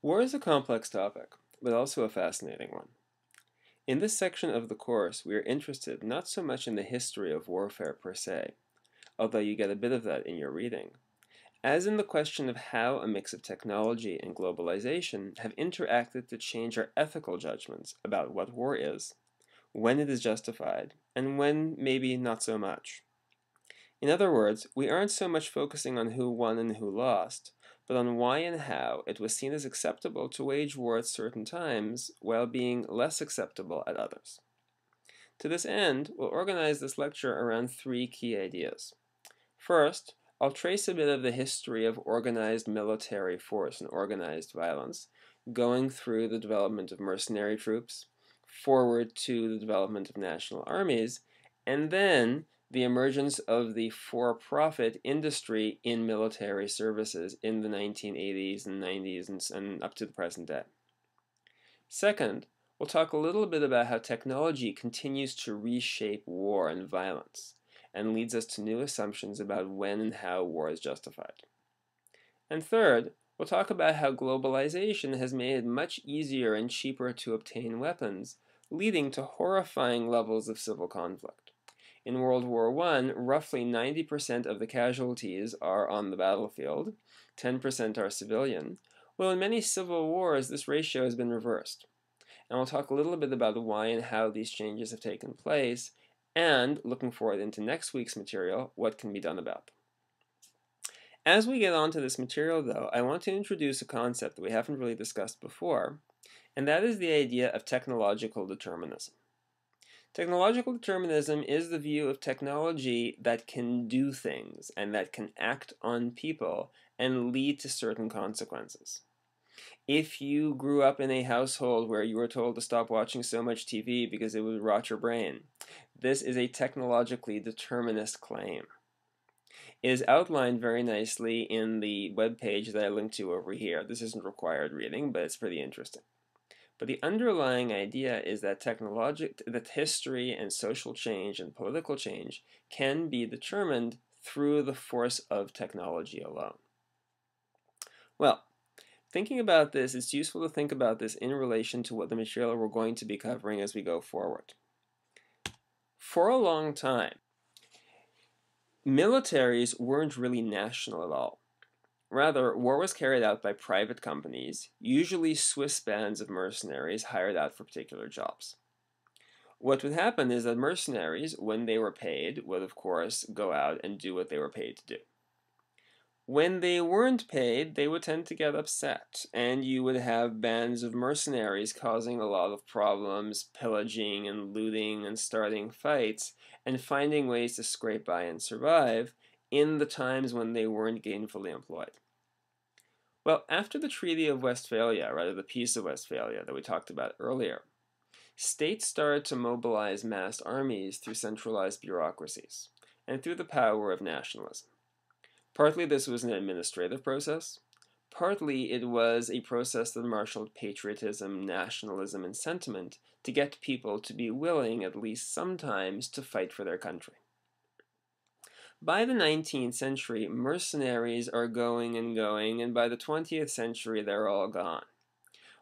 War is a complex topic, but also a fascinating one. In this section of the course, we are interested not so much in the history of warfare per se, although you get a bit of that in your reading, as in the question of how a mix of technology and globalization have interacted to change our ethical judgments about what war is, when it is justified, and when maybe not so much. In other words, we aren't so much focusing on who won and who lost, but on why and how it was seen as acceptable to wage war at certain times while being less acceptable at others. To this end, we'll organize this lecture around three key ideas. First, I'll trace a bit of the history of organized military force and organized violence, going through the development of mercenary troops, forward to the development of national armies, and then the emergence of the for profit industry in military services in the 1980s and 90s and, and up to the present day. Second, we'll talk a little bit about how technology continues to reshape war and violence and leads us to new assumptions about when and how war is justified. And third, we'll talk about how globalization has made it much easier and cheaper to obtain weapons, leading to horrifying levels of civil conflict. In World War I, roughly 90% of the casualties are on the battlefield, 10% are civilian. Well, in many civil wars, this ratio has been reversed. And we'll talk a little bit about why and how these changes have taken place, and looking forward into next week's material, what can be done about them. As we get onto this material, though, I want to introduce a concept that we haven't really discussed before, and that is the idea of technological determinism. Technological determinism is the view of technology that can do things and that can act on people and lead to certain consequences. If you grew up in a household where you were told to stop watching so much TV because it would rot your brain, this is a technologically determinist claim. It is outlined very nicely in the web page that I linked to over here. This isn't required reading, but it's pretty interesting. But the underlying idea is that technologic, that history and social change and political change can be determined through the force of technology alone. Well, thinking about this, it's useful to think about this in relation to what the material we're going to be covering as we go forward. For a long time, militaries weren't really national at all. Rather, war was carried out by private companies, usually Swiss bands of mercenaries hired out for particular jobs. What would happen is that mercenaries, when they were paid, would of course go out and do what they were paid to do. When they weren't paid, they would tend to get upset, and you would have bands of mercenaries causing a lot of problems, pillaging and looting and starting fights, and finding ways to scrape by and survive, in the times when they weren't gainfully employed. Well, after the Treaty of Westphalia, rather the Peace of Westphalia that we talked about earlier, states started to mobilize mass armies through centralized bureaucracies and through the power of nationalism. Partly this was an administrative process, partly it was a process that marshaled patriotism, nationalism, and sentiment to get people to be willing, at least sometimes, to fight for their country. By the 19th century, mercenaries are going and going, and by the 20th century, they're all gone.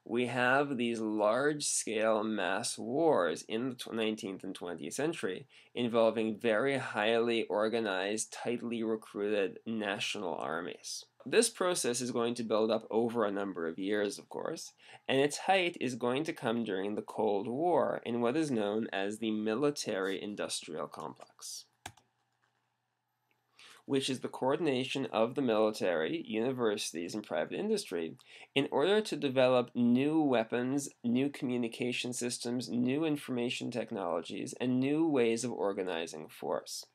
We have these large scale mass wars in the 19th and 20th century involving very highly organized, tightly recruited national armies. This process is going to build up over a number of years, of course, and its height is going to come during the Cold War in what is known as the military industrial complex which is the coordination of the military, universities, and private industry, in order to develop new weapons, new communication systems, new information technologies, and new ways of organizing force.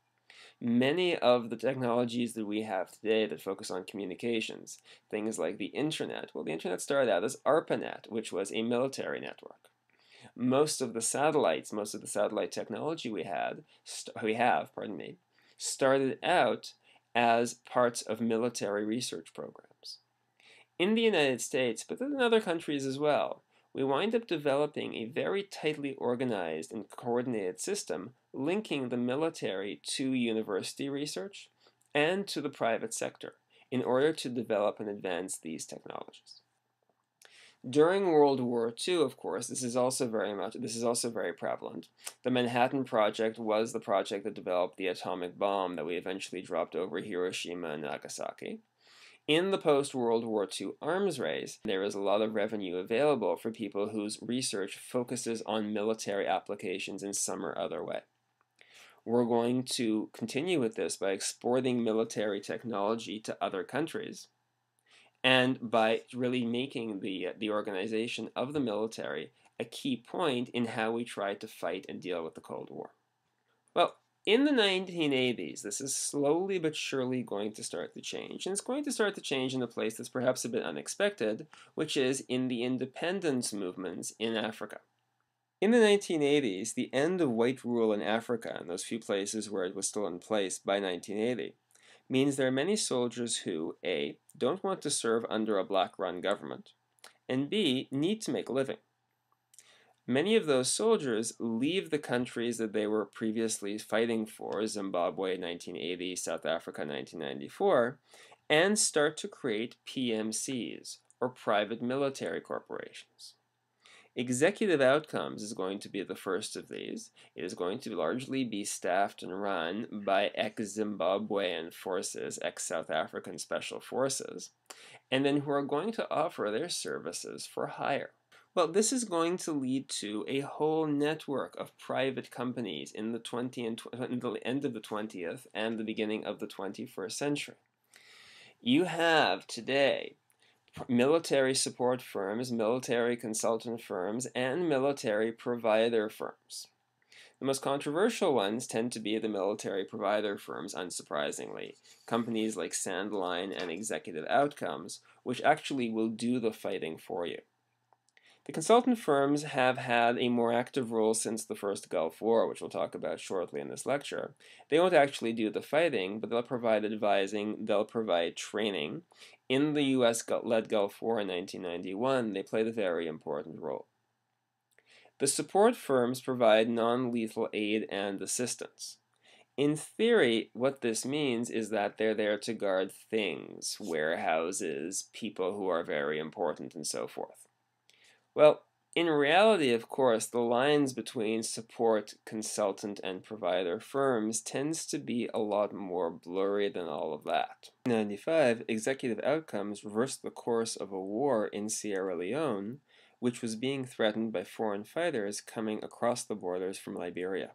Many of the technologies that we have today that focus on communications, things like the internet, well, the internet started out as ARPANET, which was a military network most of the satellites, most of the satellite technology we had, we have, pardon me, started out as parts of military research programs. In the United States, but in other countries as well, we wind up developing a very tightly organized and coordinated system linking the military to university research and to the private sector in order to develop and advance these technologies. During World War II, of course, this is also very much this is also very prevalent. The Manhattan Project was the project that developed the atomic bomb that we eventually dropped over Hiroshima and Nagasaki. In the post World War II arms race, there is a lot of revenue available for people whose research focuses on military applications in some or other way. We're going to continue with this by exporting military technology to other countries and by really making the the organization of the military a key point in how we try to fight and deal with the Cold War. Well, in the 1980s, this is slowly but surely going to start to change, and it's going to start to change in a place that's perhaps a bit unexpected, which is in the independence movements in Africa. In the 1980s, the end of white rule in Africa, and those few places where it was still in place by 1980, means there are many soldiers who A. don't want to serve under a black-run government, and B. need to make a living. Many of those soldiers leave the countries that they were previously fighting for, Zimbabwe 1980, South Africa 1994, and start to create PMCs, or private military corporations. Executive outcomes is going to be the first of these. It is going to largely be staffed and run by ex-Zimbabwean forces, ex-South African special forces, and then who are going to offer their services for hire. Well, this is going to lead to a whole network of private companies in the, 20 and in the end of the 20th and the beginning of the 21st century. You have today military support firms, military consultant firms, and military provider firms. The most controversial ones tend to be the military provider firms, unsurprisingly, companies like Sandline and Executive Outcomes, which actually will do the fighting for you. The consultant firms have had a more active role since the first Gulf War, which we'll talk about shortly in this lecture. They won't actually do the fighting, but they'll provide advising, they'll provide training. In the US-led Gulf War in 1991, they played a very important role. The support firms provide non-lethal aid and assistance. In theory, what this means is that they're there to guard things, warehouses, people who are very important, and so forth. Well, in reality, of course, the lines between support, consultant, and provider firms tends to be a lot more blurry than all of that. In 95, Executive Outcomes reversed the course of a war in Sierra Leone, which was being threatened by foreign fighters coming across the borders from Liberia.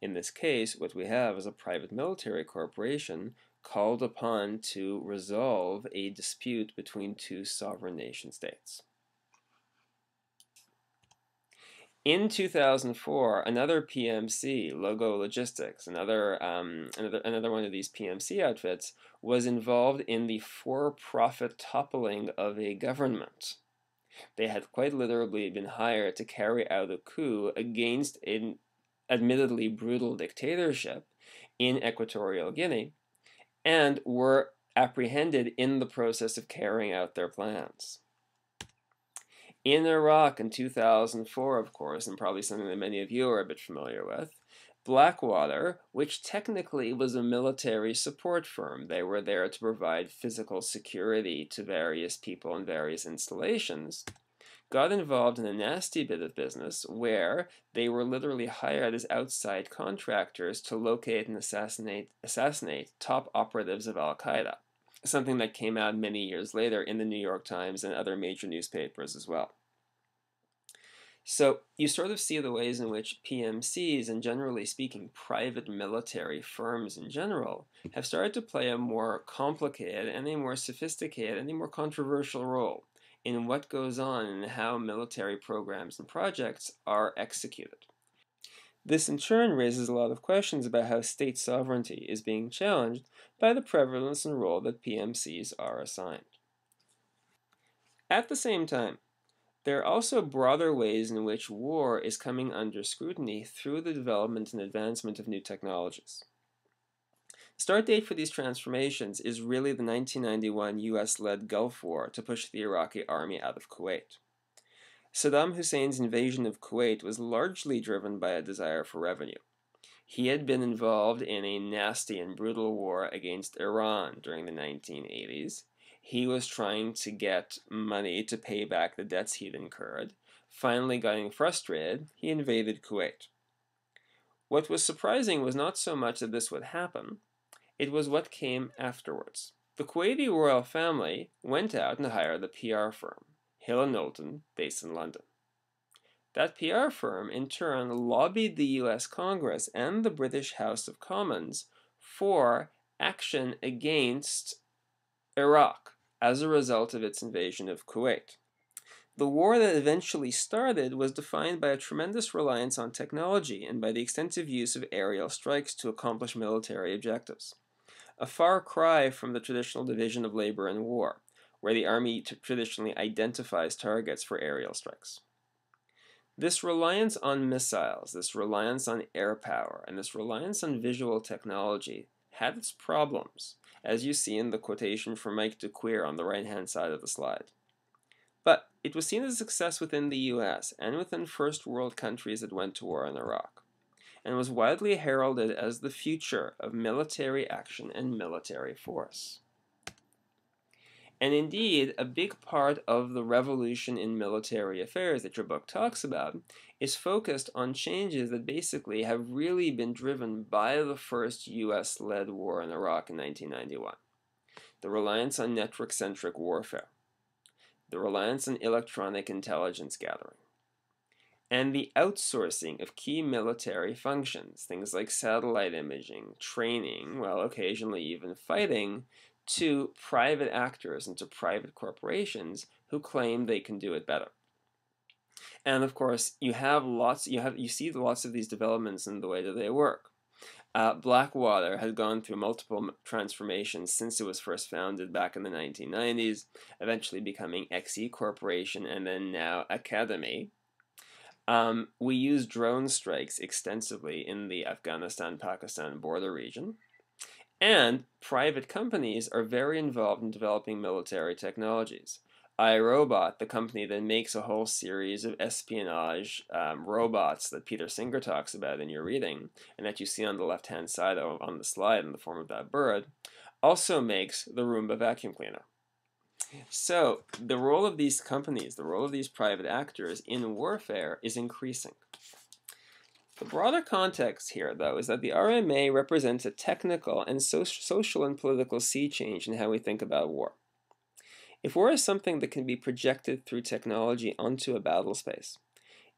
In this case, what we have is a private military corporation called upon to resolve a dispute between two sovereign nation states. In 2004, another PMC, Logo Logistics, another, um, another, another one of these PMC outfits, was involved in the for profit toppling of a government. They had quite literally been hired to carry out a coup against an admittedly brutal dictatorship in Equatorial Guinea and were apprehended in the process of carrying out their plans in Iraq in 2004, of course, and probably something that many of you are a bit familiar with. Blackwater, which technically was a military support firm. They were there to provide physical security to various people and various installations, got involved in a nasty bit of business where they were literally hired as outside contractors to locate and assassinate, assassinate top operatives of Al Qaeda something that came out many years later in the New York Times and other major newspapers as well. So you sort of see the ways in which PMCs and generally speaking private military firms in general have started to play a more complicated and a more sophisticated and a more controversial role in what goes on and how military programs and projects are executed. This in turn raises a lot of questions about how state sovereignty is being challenged by the prevalence and role that PMCs are assigned. At the same time, there are also broader ways in which war is coming under scrutiny through the development and advancement of new technologies. The start date for these transformations is really the 1991 US-led Gulf War to push the Iraqi army out of Kuwait. Saddam Hussein's invasion of Kuwait was largely driven by a desire for revenue. He had been involved in a nasty and brutal war against Iran during the 1980s. He was trying to get money to pay back the debts he'd incurred. Finally, getting frustrated, he invaded Kuwait. What was surprising was not so much that this would happen, it was what came afterwards. The Kuwaiti royal family went out and hired a PR firm. Hill & Knowlton, based in London. That PR firm in turn lobbied the US Congress and the British House of Commons for action against Iraq as a result of its invasion of Kuwait. The war that eventually started was defined by a tremendous reliance on technology and by the extensive use of aerial strikes to accomplish military objectives. A far cry from the traditional division of labor in war where the Army traditionally identifies targets for aerial strikes. This reliance on missiles, this reliance on air power, and this reliance on visual technology had its problems, as you see in the quotation from Mike DeQueer on the right-hand side of the slide. But it was seen as a success within the US and within First World countries that went to war in Iraq, and was widely heralded as the future of military action and military force. And indeed, a big part of the revolution in military affairs that your book talks about is focused on changes that basically have really been driven by the first US led war in Iraq in 1991 the reliance on network centric warfare, the reliance on electronic intelligence gathering, and the outsourcing of key military functions, things like satellite imaging, training, well, occasionally even fighting, to private actors and to private corporations who claim they can do it better. And of course, you have lots, you have, you see lots of these developments in the way that they work. Uh, Blackwater has gone through multiple transformations since it was first founded back in the 1990s, eventually becoming XE Corporation and then now Academy. Um, we use drone strikes extensively in the Afghanistan Pakistan border region. And private companies are very involved in developing military technologies. iRobot, the company that makes a whole series of espionage um, robots that Peter Singer talks about in your reading, and that you see on the left hand side of, on the slide in the form of that bird, also makes the Roomba vacuum cleaner. So, the role of these companies, the role of these private actors in warfare is increasing. The broader context here, though, is that the RMA represents a technical and so social and political sea change in how we think about war. If war is something that can be projected through technology onto a battle space,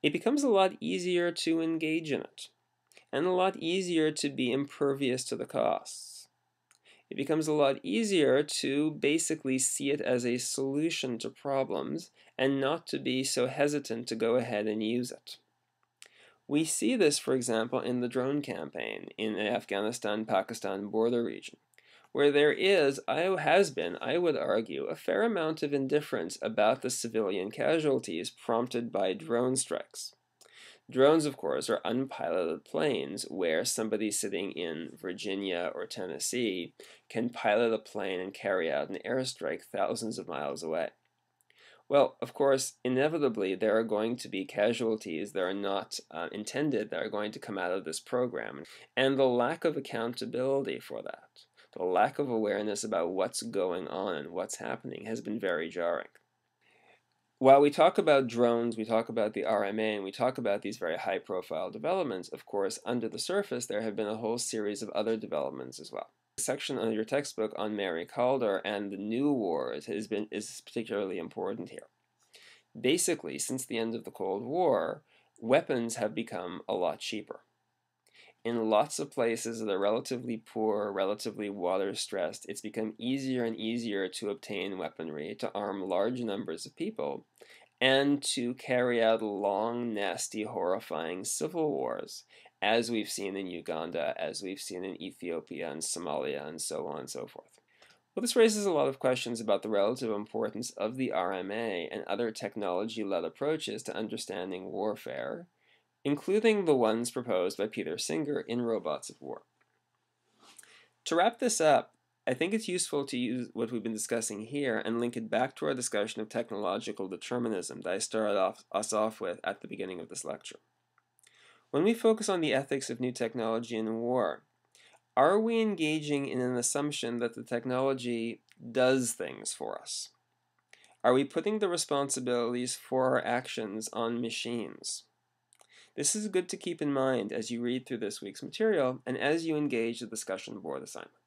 it becomes a lot easier to engage in it, and a lot easier to be impervious to the costs. It becomes a lot easier to basically see it as a solution to problems and not to be so hesitant to go ahead and use it. We see this, for example, in the drone campaign in the Afghanistan-Pakistan border region, where there is, I has been, I would argue, a fair amount of indifference about the civilian casualties prompted by drone strikes. Drones, of course, are unpiloted planes where somebody sitting in Virginia or Tennessee can pilot a plane and carry out an airstrike thousands of miles away. Well, of course, inevitably there are going to be casualties that are not uh, intended that are going to come out of this program. And the lack of accountability for that, the lack of awareness about what's going on and what's happening has been very jarring. While we talk about drones, we talk about the RMA, and we talk about these very high profile developments, of course, under the surface there have been a whole series of other developments as well section of your textbook on Mary Calder and the New Wars has been is particularly important here. Basically, since the end of the Cold War, weapons have become a lot cheaper. In lots of places that are relatively poor, relatively water stressed, it's become easier and easier to obtain weaponry, to arm large numbers of people, and to carry out long, nasty, horrifying civil wars as we've seen in Uganda, as we've seen in Ethiopia and Somalia, and so on and so forth. Well, this raises a lot of questions about the relative importance of the RMA and other technology led approaches to understanding warfare, including the ones proposed by Peter Singer in Robots of War. To wrap this up, I think it's useful to use what we've been discussing here and link it back to our discussion of technological determinism that I started off, us off with at the beginning of this lecture. When we focus on the ethics of new technology in war, are we engaging in an assumption that the technology does things for us? Are we putting the responsibilities for our actions on machines? This is good to keep in mind as you read through this week's material and as you engage the discussion board assignment.